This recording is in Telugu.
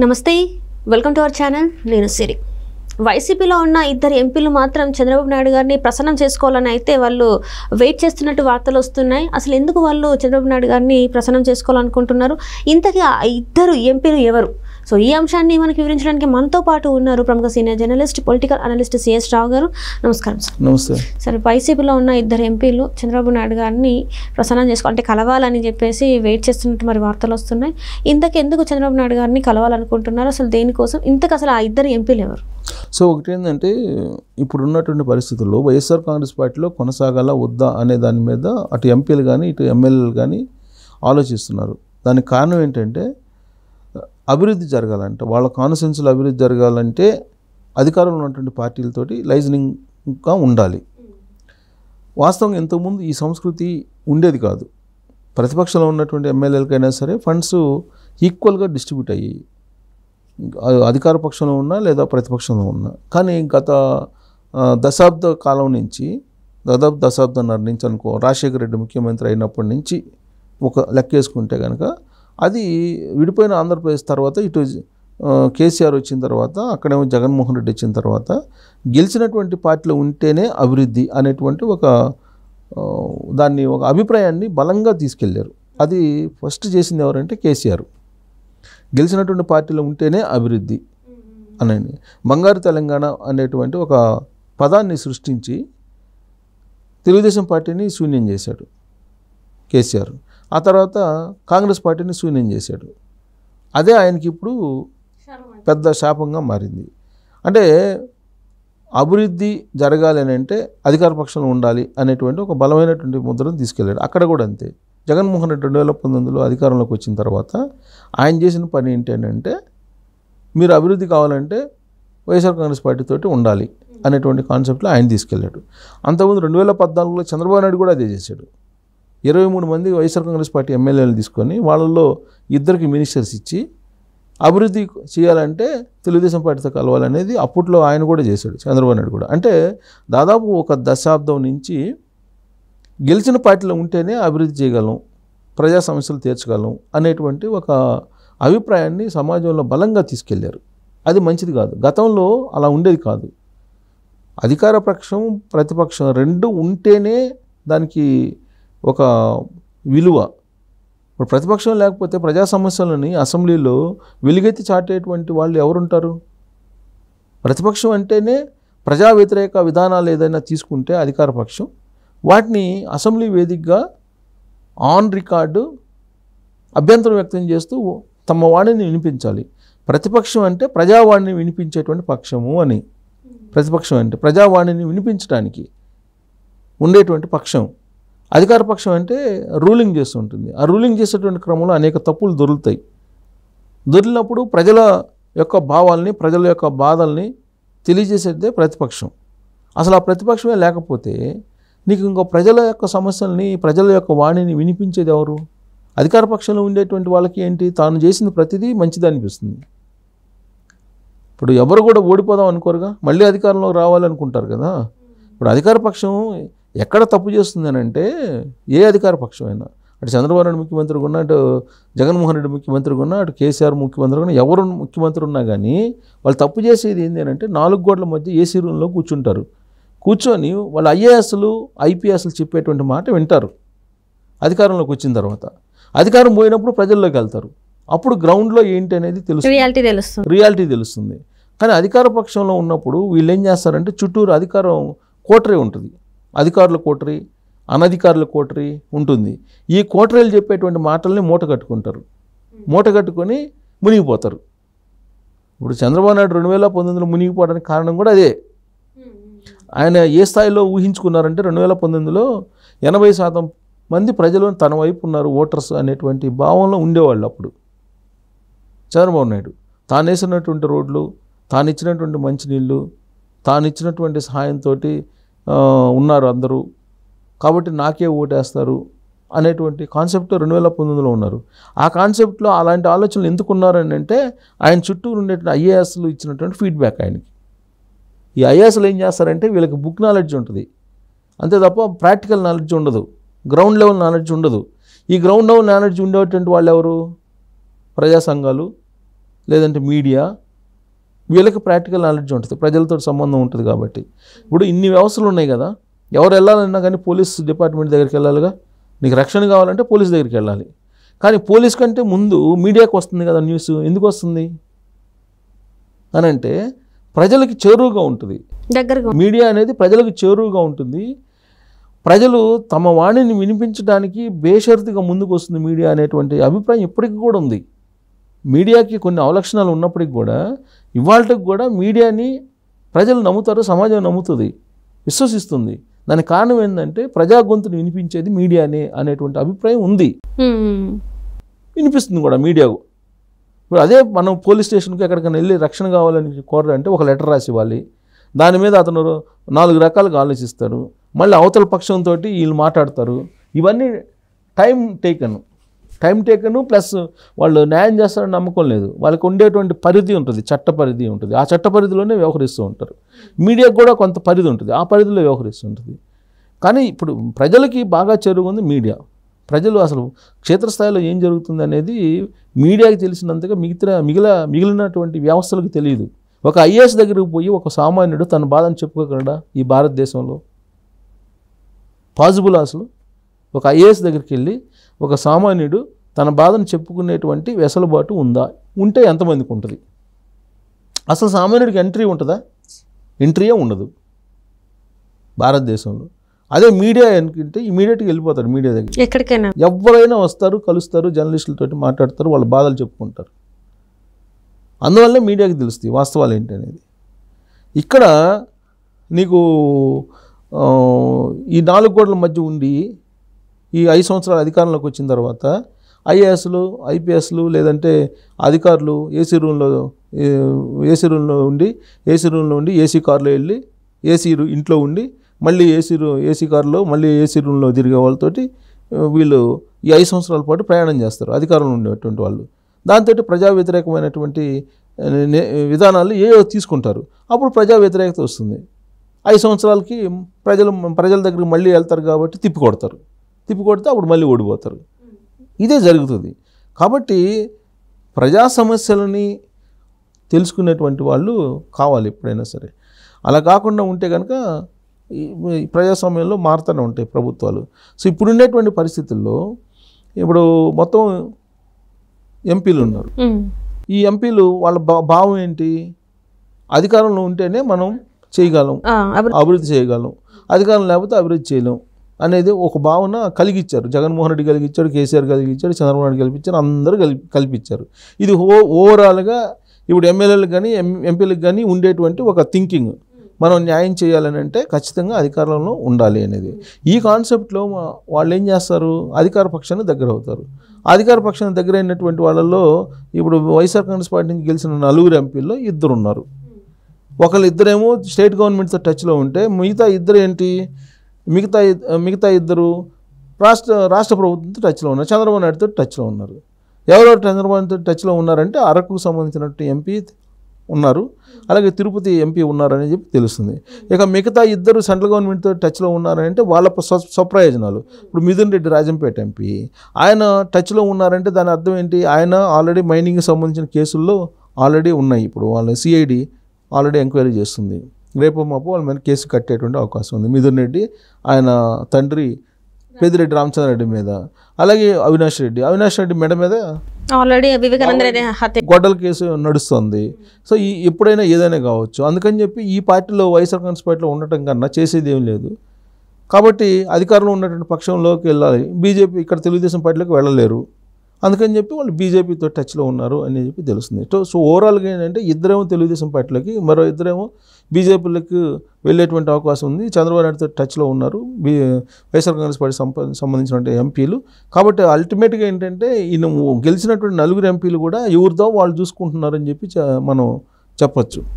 నమస్తే వెల్కమ్ టు అవర్ ఛానల్ నేను సిరి వైసీపీలో ఉన్న ఇద్దరు ఎంపీలు మాత్రం చంద్రబాబు నాయుడు గారిని ప్రసన్నం చేసుకోవాలని అయితే వాళ్ళు వెయిట్ చేస్తున్నట్టు వార్తలు వస్తున్నాయి అసలు ఎందుకు వాళ్ళు చంద్రబాబు నాయుడు గారిని ప్రసన్నం చేసుకోవాలనుకుంటున్నారు ఇంతకీ ఆ ఇద్దరు ఎంపీలు ఎవరు సో ఈ అంశాన్ని మనకి వివరించడానికి మనతో పాటు ఉన్నారు ప్రముఖ senior journalist political analyst C S Rao garu నమస్కారం సార్ నమస్తే సార్ వైసీపీలో ఉన్న ఇద్దరు ఎంపీలు చంద్రబాబు నాయుడు గారిని ప్రసన్నం చేసుకోవాలంటే కలవాలని చెప్పేసి వెయిట్ చేస్తున్నట్టు మరి వార్తలు వస్తున్నాయి ఇంతకు ఎందుకు చంద్రబాబు నాయుడు గారిని కలవాలనుకుంటున్నారు అసలు దేనికోసం ఇంతకు అసలు ఆ ఇద్దరు ఎంపీలు ఎవరు సో ఒకటి ఏంటంటే ఇప్పుడు ఉన్నటువంటి పరిస్థితుల్లో వైఎస్ఆర్ కాంగ్రెస్ పార్టీలో కొనసాగాల వద్దా అనే దాని మీద అటు ఎంపీలు కానీ ఇటు ఎమ్మెల్యేలు కానీ ఆలోచిస్తున్నారు దానికి కారణం ఏంటంటే అభివృద్ధి జరగాలంటే వాళ్ళ కాన్సెన్స్లో అభివృద్ధి జరగాలంటే అధికారంలో ఉన్నటువంటి పార్టీలతోటి లైజనింగ్గా ఉండాలి వాస్తవం ఇంతకుముందు ఈ సంస్కృతి ఉండేది కాదు ప్రతిపక్షంలో ఉన్నటువంటి ఎమ్మెల్యేలకైనా సరే ఫండ్స్ ఈక్వల్గా డిస్ట్రిబ్యూట్ అయ్యాయి అధికార పక్షంలో ఉన్నా లేదా ప్రతిపక్షంలో ఉన్నా కానీ గత దశాబ్ద కాలం నుంచి దాదాపు దశాబ్దం నుంచి అనుకో రాజశేఖర రెడ్డి ముఖ్యమంత్రి అయినప్పటి నుంచి ఒక లెక్క వేసుకుంటే కనుక అది విడిపోయిన ఆంధ్రప్రదేశ్ తర్వాత ఇటు కేసీఆర్ వచ్చిన తర్వాత అక్కడేమో జగన్మోహన్ రెడ్డి వచ్చిన తర్వాత గెలిచినటువంటి పార్టీలో ఉంటేనే అభివృద్ధి అనేటువంటి ఒక దాన్ని ఒక అభిప్రాయాన్ని బలంగా తీసుకెళ్లారు అది ఫస్ట్ చేసింది ఎవరంటే కేసీఆర్ గెలిచినటువంటి పార్టీలో ఉంటేనే అభివృద్ధి అని బంగారు తెలంగాణ అనేటువంటి ఒక పదాన్ని సృష్టించి తెలుగుదేశం పార్టీని శూన్యం చేశాడు కేసీఆర్ ఆ తర్వాత కాంగ్రెస్ పార్టీని శూన్యం చేశాడు అదే ఆయనకి ఇప్పుడు పెద్ద శాపంగా మారింది అంటే అభివృద్ధి జరగాలి అని అంటే అధికార పక్షంలో ఉండాలి అనేటువంటి ఒక బలమైనటువంటి ముద్రను తీసుకెళ్ళాడు అక్కడ కూడా అంతే జగన్మోహన్ రెడ్డి రెండు వేల పంతొమ్మిదిలో అధికారంలోకి వచ్చిన తర్వాత ఆయన చేసిన పని ఏంటి అంటే మీరు అభివృద్ధి కావాలంటే వైఎస్ఆర్ కాంగ్రెస్ పార్టీతోటి ఉండాలి అనేటువంటి కాన్సెప్ట్లో ఆయన తీసుకెళ్ళాడు అంతకుముందు రెండు వేల పద్నాలుగులో చంద్రబాబు నాయుడు కూడా అదే చేశాడు ఇరవై మూడు మంది వైఎస్ఆర్ కాంగ్రెస్ పార్టీ ఎమ్మెల్యేలు తీసుకొని వాళ్ళల్లో ఇద్దరికి మినిస్టర్స్ ఇచ్చి అభివృద్ధి చేయాలంటే తెలుగుదేశం పార్టీతో కలవాలనేది అప్పట్లో ఆయన కూడా చేశాడు చంద్రబాబు నాయుడు కూడా అంటే దాదాపు ఒక దశాబ్దం నుంచి గెలిచిన పార్టీలో ఉంటేనే అభివృద్ధి చేయగలం ప్రజా సమస్యలు తీర్చగలం అనేటువంటి ఒక అభిప్రాయాన్ని సమాజంలో బలంగా తీసుకెళ్లారు అది మంచిది కాదు గతంలో అలా ఉండేది కాదు అధికార పక్షం ప్రతిపక్షం రెండు ఉంటేనే దానికి ఒక విలువ ఇప్పుడు ప్రతిపక్షం లేకపోతే ప్రజా సమస్యలని అసెంబ్లీలో వెలుగెత్తి చాటేటువంటి వాళ్ళు ఎవరుంటారు ప్రతిపక్షం అంటేనే ప్రజా వ్యతిరేక విధానాలు ఏదైనా తీసుకుంటే అధికార పక్షం వాటిని అసెంబ్లీ వేదికగా ఆన్ రికార్డు అభ్యంతరం వ్యక్తం చేస్తూ తమ వాణిని వినిపించాలి ప్రతిపక్షం అంటే ప్రజావాణిని వినిపించేటువంటి పక్షము అని ప్రతిపక్షం అంటే ప్రజావాణిని వినిపించడానికి ఉండేటువంటి పక్షం అధికార పక్షం అంటే రూలింగ్ చేస్తూ ఉంటుంది ఆ రూలింగ్ చేసేటువంటి క్రమంలో అనేక తప్పులు దొరుకుతాయి దొరికినప్పుడు ప్రజల యొక్క భావాల్ని ప్రజల యొక్క బాధల్ని తెలియజేసేదే ప్రతిపక్షం అసలు ఆ ప్రతిపక్షమే లేకపోతే నీకు ఇంకో ప్రజల యొక్క సమస్యల్ని ప్రజల యొక్క వాణిని వినిపించేది ఎవరు అధికార పక్షంలో ఉండేటువంటి వాళ్ళకి ఏంటి తాను చేసిన ప్రతిదీ మంచిది అనిపిస్తుంది ఇప్పుడు ఎవరు కూడా ఓడిపోదాం అనుకోరుగా మళ్ళీ అధికారంలోకి రావాలనుకుంటారు కదా ఇప్పుడు అధికార పక్షం ఎక్కడ తప్పు చేస్తుంది అని అంటే ఏ అధికార పక్షమైనా అటు చంద్రబాబు నాయుడు ముఖ్యమంత్రిగా ఉన్నా అటు జగన్మోహన్ రెడ్డి ముఖ్యమంత్రిగా ఉన్నా అటు కేసీఆర్ ముఖ్యమంత్రిగా ఉన్నా ఎవరు ముఖ్యమంత్రి ఉన్నా కానీ వాళ్ళు తప్పు చేసేది ఏంటి అంటే నాలుగు గోడల మధ్య ఏసీ రూమ్లో కూర్చుంటారు కూర్చొని వాళ్ళు ఐఏఎస్లు ఐపీఎస్లు చెప్పేటువంటి మాట వింటారు అధికారంలోకి వచ్చిన తర్వాత అధికారం పోయినప్పుడు ప్రజల్లోకి వెళ్తారు అప్పుడు గ్రౌండ్లో ఏంటి అనేది తెలుసు రియాలిటీ తెలుస్తుంది రియాలిటీ తెలుస్తుంది కానీ అధికార పక్షంలో ఉన్నప్పుడు వీళ్ళు ఏం చేస్తారంటే చుట్టూరు అధికారం కోటరే ఉంటుంది అధికారుల కోటరీ అనధికారుల కోటరీ ఉంటుంది ఈ కోటరీలు చెప్పేటువంటి మాటల్ని మూట కట్టుకుంటారు మూట కట్టుకొని మునిగిపోతారు ఇప్పుడు చంద్రబాబు నాయుడు రెండు వేల పంతొమ్మిదిలో మునిగిపోవడానికి కారణం కూడా అదే ఆయన ఏ స్థాయిలో ఊహించుకున్నారంటే రెండు వేల పంతొమ్మిదిలో ఎనభై శాతం మంది ప్రజలు తన వైపు ఉన్నారు ఓటర్స్ అనేటువంటి భావంలో ఉండేవాళ్ళు అప్పుడు చంద్రబాబు నాయుడు తాను వేసినటువంటి రోడ్లు తాను ఇచ్చినటువంటి మంచినీళ్ళు తాను ఇచ్చినటువంటి సహాయంతో ఉన్నారు అందరూ కాబట్టి నాకే ఓటేస్తారు అనేటువంటి కాన్సెప్ట్ రెండు వేల పంతొమ్మిదిలో ఉన్నారు ఆ కాన్సెప్ట్లో అలాంటి ఆలోచనలు ఎందుకు ఉన్నారని అంటే ఆయన చుట్టూ ఉండేటువంటి ఐఏఎస్లు ఇచ్చినటువంటి ఫీడ్బ్యాక్ ఆయనకి ఈ ఐఏఎస్లు ఏం చేస్తారంటే వీళ్ళకి బుక్ నాలెడ్జ్ ఉంటుంది అంతే తప్ప ప్రాక్టికల్ నాలెడ్జ్ ఉండదు గ్రౌండ్ లెవెల్ నాలెడ్జ్ ఉండదు ఈ గ్రౌండ్ లెవెల్ నాలెడ్జ్ ఉండేటువంటి వాళ్ళు ఎవరు ప్రజా సంఘాలు లేదంటే మీడియా వీళ్ళకి ప్రాక్టికల్ నాలెడ్జ్ ఉంటుంది ప్రజలతో సంబంధం ఉంటుంది కాబట్టి ఇప్పుడు ఇన్ని వ్యవస్థలు ఉన్నాయి కదా ఎవరు వెళ్ళాలన్నా కానీ పోలీస్ డిపార్ట్మెంట్ దగ్గరికి వెళ్ళాలిగా నీకు రక్షణ కావాలంటే పోలీస్ దగ్గరికి వెళ్ళాలి కానీ పోలీస్ కంటే ముందు మీడియాకు వస్తుంది కదా న్యూస్ ఎందుకు వస్తుంది అని అంటే ప్రజలకి చేరువుగా ఉంటుంది దగ్గరగా మీడియా అనేది ప్రజలకు చేరువుగా ఉంటుంది ప్రజలు తమ వాణిని వినిపించడానికి బేషరతిగా ముందుకు వస్తుంది మీడియా అనేటువంటి అభిప్రాయం ఇప్పటికీ కూడా ఉంది మీడియాకి కొన్ని అవలక్షణాలు ఉన్నప్పటికి కూడా ఇవాళకి కూడా మీడియాని ప్రజలు నమ్ముతారు సమాజం నమ్ముతుంది విశ్వసిస్తుంది దానికి కారణం ఏంటంటే ప్రజా గొంతుని వినిపించేది మీడియానే అనేటువంటి అభిప్రాయం ఉంది వినిపిస్తుంది కూడా మీడియాకు ఇప్పుడు అదే మనం పోలీస్ స్టేషన్కి ఎక్కడికైనా వెళ్ళి రక్షణ కావాలని కోరాలంటే ఒక లెటర్ రాసి ఇవ్వాలి దాని మీద అతను నాలుగు రకాలుగా ఆలోచిస్తారు మళ్ళీ అవతల పక్షంతో వీళ్ళు మాట్లాడతారు ఇవన్నీ time taken time taken plus వాళ్ళు న్యాయం చేస్తారని నమ్మకం లేదు వాళ్ళకి ఉండేటువంటి పరిధి ఉంటుంది చట్ట పరిధి ఉంటుంది ఆ చట్ట పరిధిలోనే వ్యవహరిస్తూ ఉంటారు మీడియాకు కూడా కొంత పరిధి ఉంటుంది ఆ పరిధిలో వ్యవహరిస్తుంటుంది కానీ ఇప్పుడు ప్రజలకి బాగా చెరుగుంది మీడియా ప్రజలు అసలు క్షేత్రస్థాయిలో ఏం జరుగుతుంది అనేది మీడియాకి తెలిసినంతగా మిగతా మిగిల మిగిలినటువంటి వ్యవస్థలకు తెలియదు ఒక ఐఏఎస్ దగ్గరికి పోయి ఒక సామాన్యుడు తన బాధను చెప్పుకోగలడా ఈ భారతదేశంలో పాజిబుల్ అసలు ఒక ఐఏఎస్ దగ్గరికి వెళ్ళి ఒక సామాన్యుడు తన బాధను చెప్పుకునేటువంటి వెసలుబాటు ఉందా ఉంటే ఎంతమందికి ఉంటుంది అసలు సామాన్యుడికి ఎంట్రీ ఉంటుందా ఎంట్రీయే ఉండదు భారతదేశంలో అదే మీడియా అనుకుంటే ఇమీడియట్గా వెళ్ళిపోతారు మీడియా దగ్గర ఎక్కడికైనా ఎవరైనా వస్తారు కలుస్తారు జర్నలిస్టులతో మాట్లాడతారు వాళ్ళ బాధలు చెప్పుకుంటారు అందువల్లే మీడియాకి తెలుస్తుంది వాస్తవాలు ఏంటి అనేది ఇక్కడ నీకు ఈ నాలుగు గోడల మధ్య ఉండి ఈ ఐదు సంవత్సరాలు అధికారంలోకి వచ్చిన తర్వాత ఐఏఎస్లు ఐపీఎస్లు లేదంటే అధికారులు ఏసీ రూమ్లో ఏసీ రూమ్లో ఉండి ఏసీ రూమ్లో ఉండి ఏసీ కారులో వెళ్ళి ఏసీ ఇంట్లో ఉండి మళ్ళీ ఏసీ రూ ఏసీ కారులో మళ్ళీ ఏసీ రూమ్లో తిరిగే వాళ్ళతోటి వీళ్ళు ఈ ఐదు సంవత్సరాల పాటు ప్రయాణం చేస్తారు అధికారంలో ఉండేటువంటి వాళ్ళు దాంతో ప్రజా వ్యతిరేకమైనటువంటి విధానాలు ఏవో తీసుకుంటారు అప్పుడు ప్రజా వ్యతిరేకత వస్తుంది ఐదు సంవత్సరాలకి ప్రజలు ప్రజల దగ్గరికి మళ్ళీ వెళ్తారు కాబట్టి తిప్పి కొడతారు తిప్పి కొడితే అప్పుడు మళ్ళీ ఓడిపోతారు ఇదే జరుగుతుంది కాబట్టి ప్రజా సమస్యలని తెలుసుకునేటువంటి వాళ్ళు కావాలి ఎప్పుడైనా సరే అలా కాకుండా ఉంటే కనుక ప్రజాస్వామ్యంలో మారుతూనే ఉంటాయి ప్రభుత్వాలు సో ఇప్పుడున్నటువంటి పరిస్థితుల్లో ఇప్పుడు మొత్తం ఎంపీలు ఉన్నారు ఈ ఎంపీలు వాళ్ళ భావం ఏంటి అధికారంలో ఉంటేనే మనం చేయగలం అభివృద్ధి చేయగలం అధికారం లేకపోతే అభివృద్ధి చేయలేం అనేది ఒక భావన కలిగించారు జగన్మోహన్ రెడ్డి కలిగించాడు కేసీఆర్ కలిగించాడు చంద్రబాబు నాయుడు కల్పించారు అందరూ కల్పించారు ఇది ఓ ఓవరాల్గా ఇప్పుడు ఎమ్మెల్యేలకు కానీ ఎంపీలకు కానీ ఉండేటువంటి ఒక థింకింగ్ మనం న్యాయం చేయాలని అంటే ఖచ్చితంగా అధికారంలో ఉండాలి అనేది ఈ కాన్సెప్ట్లో వాళ్ళు ఏం చేస్తారు అధికార పక్షాన్ని దగ్గర అవుతారు అధికార పక్షానికి దగ్గర అయినటువంటి వాళ్ళలో ఇప్పుడు వైఎస్ఆర్ కాంగ్రెస్ పార్టీ నుంచి గెలిచిన నలుగురు ఎంపీల్లో ఇద్దరు ఉన్నారు ఒకళ్ళు ఇద్దరేమో స్టేట్ గవర్నమెంట్తో టచ్లో ఉంటే మిగతా ఇద్దరు ఏంటి మిగతా మిగతా ఇద్దరు రాష్ట్ర రాష్ట్ర ప్రభుత్వంతో టచ్లో ఉన్నారు చంద్రబాబు నాయుడుతో టచ్లో ఉన్నారు ఎవరెవరు చంద్రబాబుతో టచ్లో ఉన్నారంటే అరకు సంబంధించినట్టు ఎంపీ ఉన్నారు అలాగే తిరుపతి ఎంపీ ఉన్నారని చెప్పి తెలుస్తుంది ఇక మిగతా ఇద్దరు సెంట్రల్ గవర్నమెంట్తో టచ్లో ఉన్నారంటే వాళ్ళ స్వప్రయోజనాలు ఇప్పుడు మిథున్ రెడ్డి రాజంపేట ఎంపీ ఆయన టచ్లో ఉన్నారంటే దాని అర్థం ఏంటి ఆయన ఆల్రెడీ మైనింగ్కి సంబంధించిన కేసుల్లో ఆల్రెడీ ఉన్నాయి ఇప్పుడు వాళ్ళ సిఐడి ఆల్రెడీ ఎంక్వైరీ చేస్తుంది రేపు మాపు వాళ్ళ మీద కేసు కట్టేటువంటి అవకాశం ఉంది మిథున్ రెడ్డి ఆయన తండ్రి పెద్దిరెడ్డి రెడ్డి మీద అలాగే అవినాష్ రెడ్డి అవినాష్ రెడ్డి మేడం మీద ఆల్రెడీ వివేకానంద గొడ్డల కేసు నడుస్తుంది సో ఈ ఎప్పుడైనా ఏదైనా కావచ్చు అందుకని చెప్పి ఈ పార్టీలో వైఎస్ఆర్ కాంగ్రెస్ పార్టీలో ఉండటం కన్నా చేసేది ఏం లేదు కాబట్టి అధికారంలో ఉన్నటువంటి పక్షంలోకి వెళ్ళాలి బీజేపీ ఇక్కడ తెలుగుదేశం పార్టీలోకి వెళ్ళలేరు అందుకని చెప్పి వాళ్ళు బీజేపీతో టచ్లో ఉన్నారు అని చెప్పి తెలుస్తుంది సో ఓవరాల్గా ఏంటంటే ఇద్దరేమో తెలుగుదేశం పార్టీలోకి మరో ఇద్దరేమో బీజేపీలకు వెళ్ళేటువంటి అవకాశం ఉంది చంద్రబాబు నాయుడుతో టచ్లో ఉన్నారు బీ వైఎస్ఆర్ కాంగ్రెస్ పార్టీ సంబంధించిన సంబంధించినటువంటి ఎంపీలు కాబట్టి అల్టిమేట్గా ఏంటంటే ఈయన గెలిచినటువంటి నలుగురు ఎంపీలు కూడా ఎవరితో వాళ్ళు చూసుకుంటున్నారని చెప్పి మనం చెప్పచ్చు